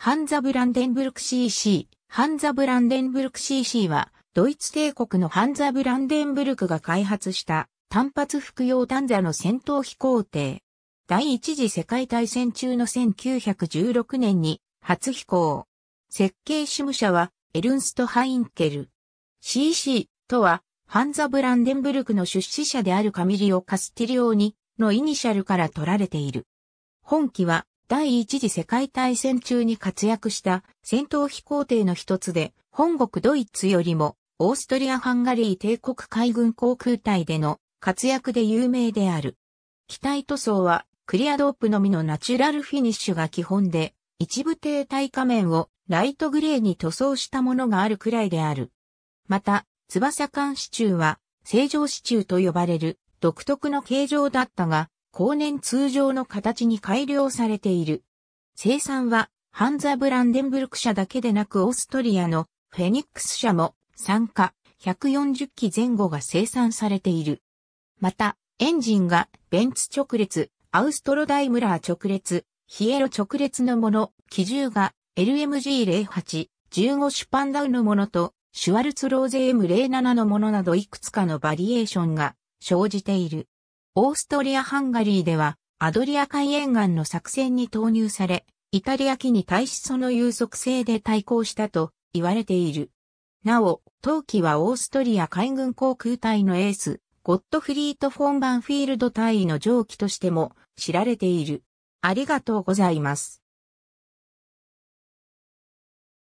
ハンザ・ブランデンブルク CC。ハンザ・ブランデンブルク CC は、ドイツ帝国のハンザ・ブランデンブルクが開発した単発服用単座の戦闘飛行艇。第一次世界大戦中の1916年に初飛行。設計主務者はエルンスト・ハインケル。CC とは、ハンザ・ブランデンブルクの出資者であるカミリオ・カスティリオーニのイニシャルから取られている。本機は第一次世界大戦中に活躍した戦闘飛行艇の一つで、本国ドイツよりもオーストリア・ハンガリー帝国海軍航空隊での活躍で有名である。機体塗装はクリアドープのみのナチュラルフィニッシュが基本で、一部艇体仮面をライトグレーに塗装したものがあるくらいである。また、翼間支柱は正常支柱と呼ばれる独特の形状だったが、後年通常の形に改良されている。生産は、ハンザ・ブランデンブルク社だけでなくオーストリアのフェニックス社も参加140機前後が生産されている。また、エンジンがベンツ直列、アウストロダイムラー直列、ヒエロ直列のもの、機銃が LMG08、15ュパンダウのものと、シュワルツローゼ M07 のものなどいくつかのバリエーションが生じている。オーストリア・ハンガリーでは、アドリア海沿岸の作戦に投入され、イタリア機に対しその有速性で対抗したと言われている。なお、当機はオーストリア海軍航空隊のエース、ゴットフリート・フォン・バンフィールド隊員の上記としても知られている。ありがとうございます。